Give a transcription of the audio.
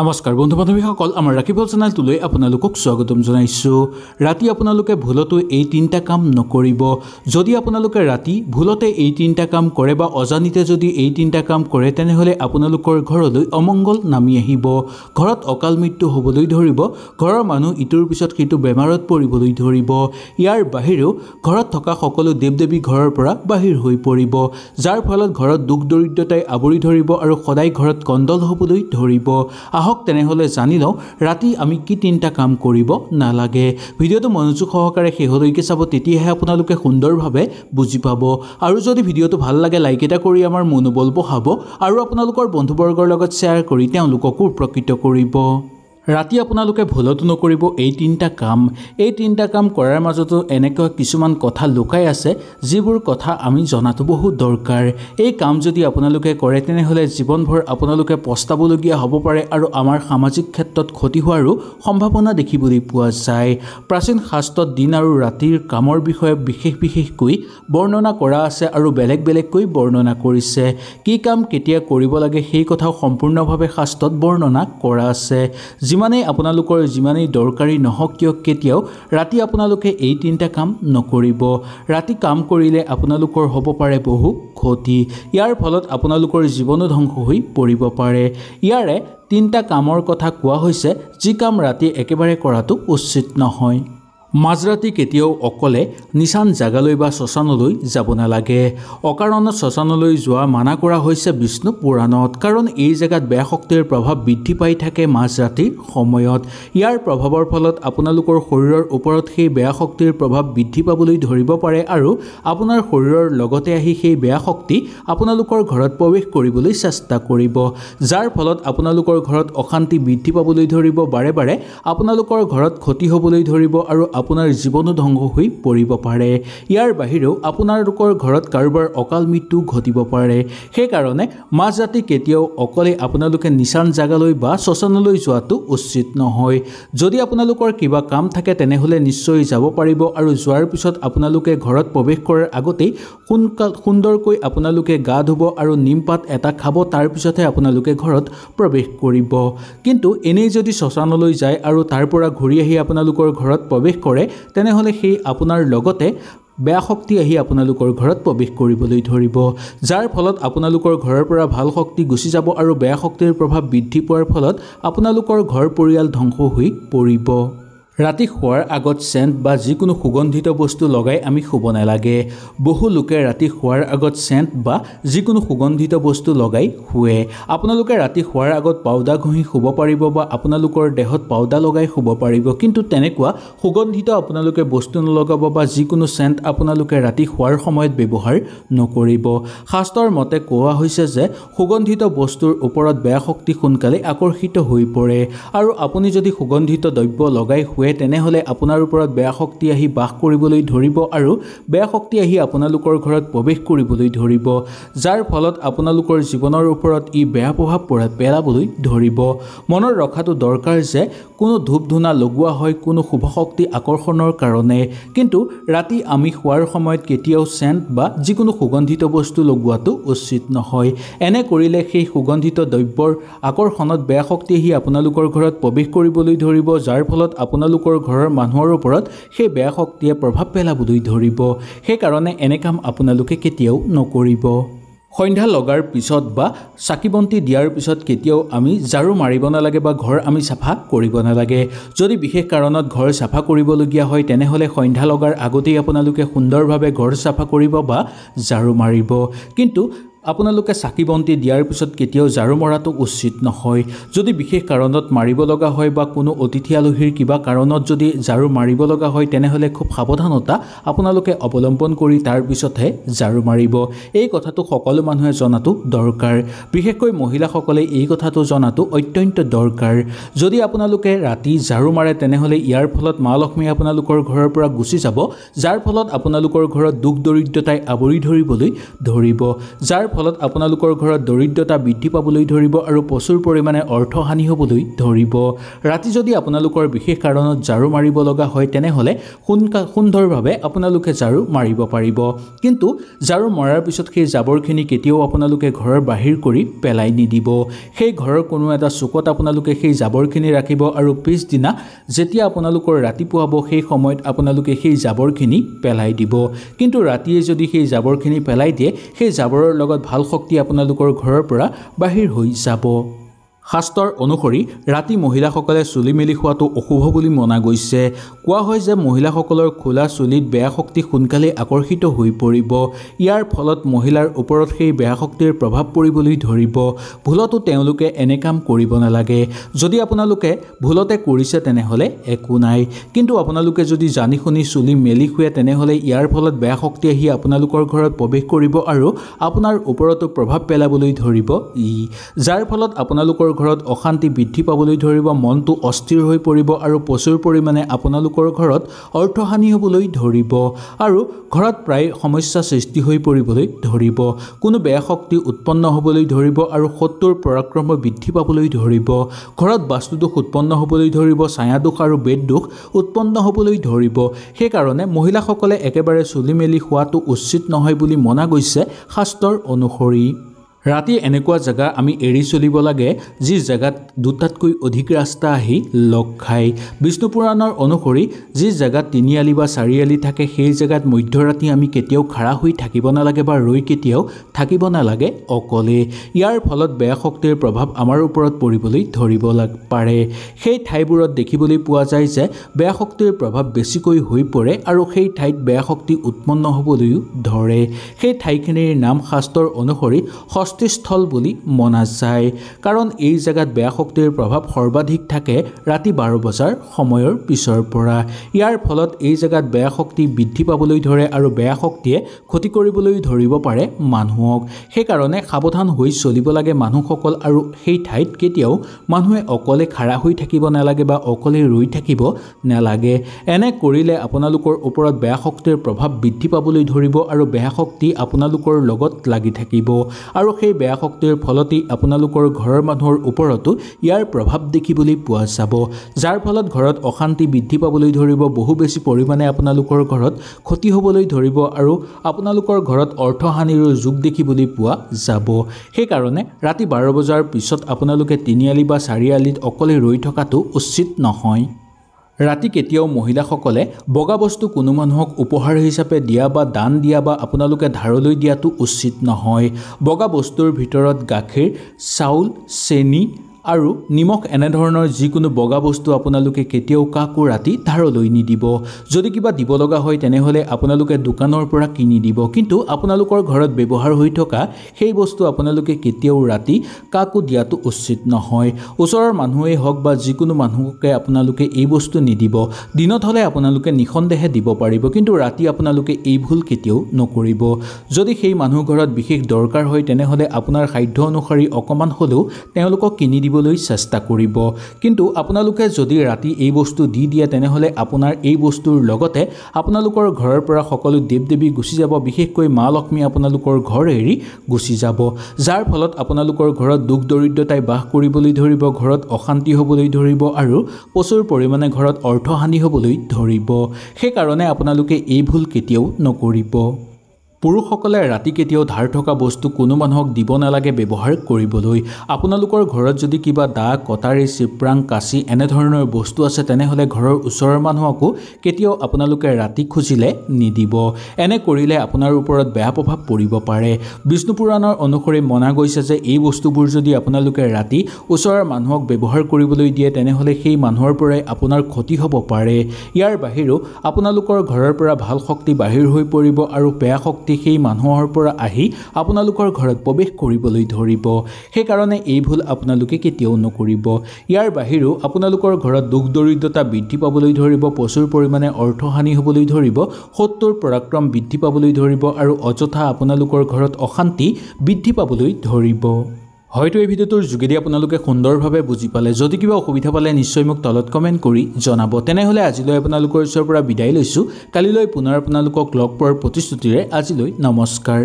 নমস্কাৰ বন্ধু বান্ধৱীসকল আমাৰ ৰাকিবল চেনেলটোলৈ আপোনালোকক স্বাগতম জনাইছোঁ ৰাতি আপোনালোকে ভুলতো এই তিনিটা কাম নকৰিব যদি আপোনালোকে ৰাতি ভুলতে এই তিনিটা কাম কৰে বা অজানিতে যদি এই তিনিটা কাম কৰে তেনেহ'লে আপোনালোকৰ ঘৰলৈ অমংগল নামি আহিব ঘৰত অকাল মৃত্যু হ'বলৈ ধৰিব ঘৰৰ মানুহ ইটোৰ পিছত সিটো বেমাৰত পৰিবলৈ ধৰিব ইয়াৰ বাহিৰেও ঘৰত থকা সকলো দেৱ দেৱী ঘৰৰ পৰা বাহিৰ হৈ পৰিব যাৰ ফলত ঘৰত দুখ দৰিদ্ৰতাই আৱৰি ধৰিব আৰু সদায় ঘৰত কণ্ডল হ'বলৈ ধৰিব আহক তেনেহ'লে জানি লওঁ ৰাতি আমি কি তিনিটা কাম কৰিব নালাগে ভিডিঅ'টো মনোযোগ সহকাৰে শেহলৈকে চাব তেতিয়াহে আপোনালোকে সুন্দৰভাৱে বুজি পাব আৰু যদি ভিডিঅ'টো ভাল লাগে লাইক এটা কৰি আমাৰ মনোবল বঢ়াব আৰু আপোনালোকৰ বন্ধুবৰ্গৰ লগত শ্বেয়াৰ কৰি তেওঁলোককো উপকৃত কৰিব ৰাতি আপোনালোকে ভুলতো নকৰিব এই তিনিটা কাম এই তিনিটা কাম কৰাৰ মাজতো এনেকুৱা কিছুমান কথা লুকাই আছে যিবোৰ কথা আমি জনাটো বহুত দৰকাৰ এই কাম যদি আপোনালোকে কৰে তেনেহ'লে জীৱনভৰ আপোনালোকে পস্তাবলগীয়া হ'ব পাৰে আৰু আমাৰ সামাজিক ক্ষেত্ৰত ক্ষতি হোৱাৰো সম্ভাৱনা দেখিবলৈ পোৱা যায় প্ৰাচীন শাস্ত্ৰত দিন আৰু ৰাতিৰ কামৰ বিষয়ে বিশেষ বিশেষকৈ বৰ্ণনা কৰা আছে আৰু বেলেগ বেলেগকৈ বৰ্ণনা কৰিছে কি কাম কেতিয়া কৰিব লাগে সেই কথাও সম্পূৰ্ণভাৱে শাস্ত্ৰত বৰ্ণনা কৰা আছে যিমানেই আপোনালোকৰ যিমানেই দৰকাৰী নহওক কিয় কেতিয়াও ৰাতি আপোনালোকে এই তিনিটা কাম নকৰিব ৰাতি কাম কৰিলে আপোনালোকৰ হ'ব পাৰে বহু ক্ষতি ইয়াৰ ফলত আপোনালোকৰ জীৱনো ধ্বংস হৈ পৰিব পাৰে ইয়াৰে তিনিটা কামৰ কথা কোৱা হৈছে যি কাম ৰাতি একেবাৰে কৰাটো উচিত নহয় মাজৰাতি কেতিয়াও অকলে নিচান জেগালৈ বা শ্মশানলৈ যাব নালাগে অকাৰণত শ্মশানলৈ যোৱা মানা কৰা হৈছে বিষ্ণু পুৰাণত কাৰণ এই জেগাত বেয়া শক্তিৰ প্ৰভাৱ বৃদ্ধি পাই থাকে মাজৰাতিৰ সময়ত ইয়াৰ প্ৰভাৱৰ ফলত আপোনালোকৰ শৰীৰৰ ওপৰত সেই বেয়া শক্তিৰ প্ৰভাৱ বৃদ্ধি পাবলৈ ধৰিব পাৰে আৰু আপোনাৰ শৰীৰৰ লগতে আহি সেই বেয়া শক্তি আপোনালোকৰ ঘৰত প্ৰৱেশ কৰিবলৈ চেষ্টা কৰিব যাৰ ফলত আপোনালোকৰ ঘৰত অশান্তি বৃদ্ধি পাবলৈ ধৰিব বাৰে বাৰে আপোনালোকৰ ঘৰত ক্ষতি হ'বলৈ ধৰিব আৰু আপোনাৰ জীৱনো ধ্বংস হৈ পৰিব পাৰে ইয়াৰ বাহিৰেও আপোনালোকৰ ঘৰত কাৰোবাৰ অকাল মৃত্যু ঘটিব পাৰে সেইকাৰণে মাজ ৰাতি কেতিয়াও অকলে আপোনালোকে নিচান জাগালৈ বা শ্মশানলৈ যোৱাটো উচিত নহয় যদি আপোনালোকৰ কিবা কাম থাকে তেনেহ'লে নিশ্চয় যাব পাৰিব আৰু যোৱাৰ পিছত আপোনালোকে ঘৰত প্ৰৱেশ কৰাৰ আগতেই সোনকাল সুন্দৰকৈ আপোনালোকে গা ধুব আৰু নিমপাত এটা খাব তাৰপিছতহে আপোনালোকে ঘৰত প্ৰৱেশ কৰিব কিন্তু এনেই যদি শ্মশানলৈ যায় আৰু তাৰ পৰা ঘূৰি আহি আপোনালোকৰ ঘৰত প্ৰৱেশ কৰে তেনেহ'লে সেই আপোনাৰ লগতে বেয়া শক্তি আহি আপোনালোকৰ ঘৰত প্ৰৱেশ কৰিবলৈ ধৰিব যাৰ ফলত আপোনালোকৰ ঘৰৰ পৰা ভাল শক্তি গুচি যাব আৰু বেয়া শক্তিৰ প্ৰভাৱ বৃদ্ধি পোৱাৰ ফলত আপোনালোকৰ ঘৰ পৰিয়াল ধ্বংস হৈ পৰিব ৰাতি শোৱাৰ আগত চেণ্ট বা যিকোনো সুগন্ধিত বস্তু লগাই আমি শুব নালাগে বহু লোকে ৰাতি শোৱাৰ আগত চেণ্ট বা যিকোনো সুগন্ধিত বস্তু লগাই শুৱে আপোনালোকে ৰাতি শোৱাৰ আগত পাউদা ঘঁহি শুব পাৰিব বা আপোনালোকৰ দেহত পাউদা লগাই শুব পাৰিব কিন্তু তেনেকুৱা সুগন্ধিত আপোনালোকে বস্তু নলগাব বা যিকোনো চেণ্ট আপোনালোকে ৰাতি শোৱাৰ সময়ত ব্যৱহাৰ নকৰিব শাস্ত্ৰৰ মতে কোৱা হৈছে যে সুগন্ধিত বস্তুৰ ওপৰত বেয়া শক্তি সোনকালে আকৰ্ষিত হৈ পৰে আৰু আপুনি যদি সুগন্ধিত দ্ৰব্য লগাই শুৱে পোহে তেনেহ'লে আপোনাৰ ওপৰত বেয়া শক্তি আহি বাস কৰিবলৈ ধৰিব আৰু বেয়া শক্তি আহি আপোনালোকৰ ঘৰত প্ৰৱেশ কৰিবলৈ ধৰিব যাৰ ফলত আপোনালোকৰ জীৱনৰ ওপৰত ই বেয়া প্ৰভাৱ পৰা পেলাবলৈ ধৰিব মনত ৰখাটো দৰকাৰ যে কোনো ধূপ ধূনা লগোৱা হয় কোনো শুভ শক্তি আকৰ্ষণৰ কাৰণে কিন্তু ৰাতি আমি শোৱাৰ সময়ত কেতিয়াও চেণ্ট বা যিকোনো সুগন্ধিত বস্তু লগোৱাটো উচিত নহয় এনে কৰিলে সেই সুগন্ধিত দ্ৰব্যৰ আকৰ্ষণত বেয়া শক্তি আহি আপোনালোকৰ ঘৰত প্ৰৱেশ কৰিবলৈ ধৰিব যাৰ ফলত আপোনালোকৰ ঘৰৰ মানুহৰ ওপৰত সেই বেয়া শক্তিয়ে প্ৰভাৱ পেলাবলৈ ধৰিব সেইকাৰণে এনে কাম আপোনালোকে কেতিয়াও নকৰিব সন্ধ্যা লগাৰ পিছত বা চাকি বন্তি দিয়াৰ পিছত কেতিয়াও আমি ঝাৰু মাৰিব নালাগে বা ঘৰ আমি চাফা কৰিব নালাগে যদি বিশেষ কাৰণত ঘৰ চাফা কৰিবলগীয়া হয় তেনেহ'লে সন্ধ্যা লগাৰ আগতেই আপোনালোকে সুন্দৰভাৱে ঘৰ চাফা কৰিব বা ঝাৰু মাৰিব কিন্তু আপোনালোকে চাকি বন্তি দিয়াৰ পিছত কেতিয়াও ঝাৰু মৰাটো উচিত নহয় যদি বিশেষ কাৰণত মাৰিব লগা হয় বা কোনো অতিথি আলহীৰ কিবা কাৰণত যদি ঝাৰু মাৰিব লগা হয় তেনেহ'লে খুব সাৱধানতা আপোনালোকে অৱলম্বন কৰি তাৰপিছতহে ঝাৰু মাৰিব এই কথাটো সকলো মানুহে জনাটো দৰকাৰ বিশেষকৈ মহিলাসকলে এই কথাটো জনাটো অত্যন্ত দৰকাৰ যদি আপোনালোকে ৰাতি ঝাৰু মাৰে তেনেহ'লে ইয়াৰ ফলত মা লক্ষ্মী আপোনালোকৰ ঘৰৰ পৰা গুচি যাব যাৰ ফলত আপোনালোকৰ ঘৰত দুখ দৰিদ্ৰতাই আৱৰি ধৰিবলৈ ধৰিব যাৰ ফলত আপোনালোকৰ ঘৰত দৰিদ্ৰতা বৃদ্ধি পাবলৈ ধৰিব আৰু প্ৰচুৰ পৰিমাণে অৰ্থহানি হ'বলৈ ধৰিব ৰাতি যদি আপোনালোকৰ বিশেষ কাৰণত ঝাৰু মাৰিব লগা হয় তেনেহ'লে সোনকা সুন্দৰভাৱে আপোনালোকে ঝাৰু মাৰিব পাৰিব কিন্তু ঝাৰু মৰাৰ পিছত সেই জাবৰখিনি কেতিয়াও আপোনালোকে ঘৰৰ বাহিৰ কৰি পেলাই নিদিব সেই ঘৰৰ কোনো এটা চুকত আপোনালোকে সেই জাবৰখিনি ৰাখিব আৰু পিছদিনা যেতিয়া আপোনালোকৰ ৰাতিপুৱা হ'ব সেই সময়ত আপোনালোকে সেই জাবৰখিনি পেলাই দিব কিন্তু ৰাতিয়ে যদি সেই জাবৰখিনি পেলাই দিয়ে সেই জাবৰৰ লগত ভাল শক্তি আপোনালোকৰ ঘৰৰ পৰা বাহিৰ হৈ যাব শাস্ত্ৰৰ অনুসৰি ৰাতি মহিলাসকলে চুলি মেলি খোৱাটো অশুভ বুলি মনা গৈছে কোৱা হয় যে মহিলাসকলৰ খোলা চুলিত বেয়া শক্তি সোনকালেই আকৰ্ষিত হৈ পৰিব ইয়াৰ ফলত মহিলাৰ ওপৰত সেই বেয়া শক্তিৰ প্ৰভাৱ পৰিবলৈ ধৰিব ভুলতো তেওঁলোকে এনে কাম কৰিব নালাগে যদি আপোনালোকে ভুলতে কৰিছে তেনেহ'লে একো নাই কিন্তু আপোনালোকে যদি জানি শুনি চুলি মেলি শুৱে তেনেহ'লে ইয়াৰ ফলত বেয়া শক্তি আহি আপোনালোকৰ ঘৰত প্ৰৱেশ কৰিব আৰু আপোনাৰ ওপৰতো প্ৰভাৱ পেলাবলৈ ধৰিব ই যাৰ ফলত আপোনালোকৰ ঘৰত অশান্তি বৃদ্ধি পাবলৈ ধৰিব মনটো অস্থিৰ হৈ পৰিব আৰু প্ৰচুৰ পৰিমাণে আপোনালোকৰ ঘৰত অৰ্থহানি হ'বলৈ ধৰিব আৰু ঘৰত প্ৰায় সমস্যা সৃষ্টি হৈ পৰিবলৈ ধৰিব কোনো বেয়া শক্তি উৎপন্ন হ'বলৈ ধৰিব আৰু শত্ৰুৰ পৰাক্ৰম বৃদ্ধি পাবলৈ ধৰিব ঘৰত বাস্তুদোষ উৎপন্ন হ'বলৈ ধৰিব ছায়া দোষ আৰু বেদ বেদদোষ উৎপন্ন হ'বলৈ ধৰিব সেইকাৰণে মহিলাসকলে একেবাৰে চুলি মেলি হোৱাটো উচিত নহয় বুলি মনা গৈছে শাস্ত্ৰৰ অনুসৰি ৰাতি এনেকুৱা জেগা আমি এৰি চলিব লাগে যি জেগাত দুটাতকৈ অধিক ৰাস্তা আহি লগ খায় বিষ্ণুপুৰাণৰ অনুসৰি যি জেগাত তিনিআলি বা চাৰিআলি থাকে সেই জেগাত মধ্যৰাতি আমি কেতিয়াও খাৰা হৈ থাকিব নালাগে বা ৰৈ কেতিয়াও থাকিব নালাগে অকলে ইয়াৰ ফলত বেয়া শক্তিৰ প্ৰভাৱ আমাৰ ওপৰত পৰিবলৈ ধৰিব লাগ পাৰে সেই ঠাইবোৰত দেখিবলৈ পোৱা যায় যে বেয়া শক্তিৰ প্ৰভাৱ বেছিকৈ হৈ পৰে আৰু সেই ঠাইত বেয়া শক্তি উৎপন্ন হ'বলৈও ধৰে সেই ঠাইখিনিৰ নাম শাস্ত্ৰৰ অনুসৰি শক্তিস্থল বুলি মনা যায় কাৰণ এই জেগাত বেয়া শক্তিৰ প্ৰভাৱ সৰ্বাধিক থাকে ৰাতি বাৰ বজাৰ সময়ৰ পিছৰ পৰা ইয়াৰ ফলত এই জেগাত বেয়া শক্তি বৃদ্ধি পাবলৈ ধৰে আৰু বেয়া শক্তিয়ে ক্ষতি কৰিবলৈ ধৰিব পাৰে মানুহক সেইকাৰণে সাৱধান হৈ চলিব লাগে মানুহসকল আৰু সেই ঠাইত কেতিয়াও মানুহে অকলে খাৰা হৈ থাকিব নালাগে বা অকলে ৰৈ থাকিব নালাগে এনে কৰিলে আপোনালোকৰ ওপৰত বেয়া শক্তিৰ প্ৰভাৱ বৃদ্ধি পাবলৈ ধৰিব আৰু বেয়া শক্তি আপোনালোকৰ লগত লাগি থাকিব আৰু এই বেয়া শক্তিৰ ফলতেই আপোনালোকৰ ঘৰৰ মানুহৰ ওপৰতো ইয়াৰ প্ৰভাৱ দেখিবলৈ পোৱা যাব যাৰ ফলত ঘৰত অশান্তি বৃদ্ধি পাবলৈ ধৰিব বহু বেছি পৰিমাণে আপোনালোকৰ ঘৰত ক্ষতি হ'বলৈ ধৰিব আৰু আপোনালোকৰ ঘৰত অৰ্থহানিৰো যোগ দেখিবলৈ পোৱা যাব সেইকাৰণে ৰাতি বাৰ বজাৰ পিছত আপোনালোকে তিনিআলি বা চাৰিআলিত অকলে ৰৈ থকাটো উচিত নহয় ৰাতি কেতিয়াও মহিলাসকলে বগা বস্তু কোনো মানুহক উপহাৰ হিচাপে দিয়া বা দান দিয়া বা আপোনালোকে ধাৰলৈ দিয়াটো উচিত নহয় বগা বস্তুৰ ভিতৰত গাখীৰ চাউল চেনি আৰু নিমখ এনেধৰণৰ যিকোনো বগা বস্তু আপোনালোকে কেতিয়াও কাকো ৰাতি ধাৰলৈ নিদিব যদি কিবা দিব লগা হয় তেনেহ'লে আপোনালোকে দোকানৰ পৰা কিনি দিব কিন্তু আপোনালোকৰ ঘৰত ব্যৱহাৰ হৈ থকা সেই বস্তু আপোনালোকে কেতিয়াও ৰাতি কাকো দিয়াটো উচিত নহয় ওচৰৰ মানুহেই হওক বা যিকোনো মানুহকে আপোনালোকে এই বস্তু নিদিব দিনত হ'লে আপোনালোকে নিঃসন্দেহে দিব পাৰিব কিন্তু ৰাতি আপোনালোকে এই ভুল কেতিয়াও নকৰিব যদি সেই মানুহ ঘৰত বিশেষ দৰকাৰ হয় তেনেহ'লে আপোনাৰ সাধ্য অনুসৰি অকণমান হ'লেও তেওঁলোকক কিনি দিব দিবলৈ চেষ্টা কৰিব কিন্তু আপোনালোকে যদি ৰাতি এই বস্তু দি দিয়ে তেনেহ'লে আপোনাৰ এই বস্তুৰ লগতে আপোনালোকৰ ঘৰৰ পৰা সকলো দেৱ দেৱী গুচি যাব বিশেষকৈ মা লক্ষ্মী আপোনালোকৰ ঘৰ এৰি গুচি যাব যাৰ ফলত আপোনালোকৰ ঘৰত দুখ দৰিদ্ৰতাই বাস কৰিবলৈ ধৰিব ঘৰত অশান্তি হ'বলৈ ধৰিব আৰু প্ৰচুৰ পৰিমাণে ঘৰত অৰ্থহানি হ'বলৈ ধৰিব সেইকাৰণে আপোনালোকে এই ভুল কেতিয়াও নকৰিব পুৰুষসকলে ৰাতি কেতিয়াও ধাৰ থকা বস্তু কোনো মানুহক দিব নালাগে ব্যৱহাৰ কৰিবলৈ আপোনালোকৰ ঘৰত যদি কিবা দা কটাৰী চিপৰাং কাঁচি এনেধৰণৰ বস্তু আছে তেনেহ'লে ঘৰৰ ওচৰৰ মানুহকো কেতিয়াও আপোনালোকে ৰাতি খুজিলে নিদিব এনে কৰিলে আপোনাৰ ওপৰত বেয়া প্ৰভাৱ পৰিব পাৰে বিষ্ণু পুৰাণৰ অনুসৰি মনা গৈছে যে এই বস্তুবোৰ যদি আপোনালোকে ৰাতি ওচৰৰ মানুহক ব্যৱহাৰ কৰিবলৈ দিয়ে তেনেহ'লে সেই মানুহৰ পৰাই আপোনাৰ ক্ষতি হ'ব পাৰে ইয়াৰ বাহিৰেও আপোনালোকৰ ঘৰৰ পৰা ভাল শক্তি বাহিৰ হৈ পৰিব আৰু বেয়া শক্তি শক্তি সেই মানুহৰ পৰা আহি আপোনালোকৰ ঘৰত প্ৰৱেশ কৰিবলৈ ধৰিব সেইকাৰণে এই ভুল আপোনালোকে কেতিয়াও নকৰিব ইয়াৰ বাহিৰেও আপোনালোকৰ ঘৰত দুখ দৰিদ্ৰতা বৃদ্ধি পাবলৈ ধৰিব প্ৰচুৰ পৰিমাণে অৰ্থহানি হ'বলৈ ধৰিব সত্যৰ পৰাক্ৰম বৃদ্ধি পাবলৈ ধৰিব আৰু অযথা আপোনালোকৰ ঘৰত অশান্তি বৃদ্ধি পাবলৈ ধৰিব হয়তো এই ভিডিঅ'টোৰ যোগেদি আপোনালোকে সুন্দৰভাৱে বুজি পালে যদি কিবা অসুবিধা পালে নিশ্চয় মোক তলত কমেণ্ট কৰি জনাব তেনেহ'লে আজিলৈ আপোনালোকৰ ওচৰৰ পৰা বিদায় লৈছোঁ কালিলৈ পুনৰ আপোনালোকক লগ পোৱাৰ প্ৰতিশ্ৰুতিৰে আজিলৈ নমস্কাৰ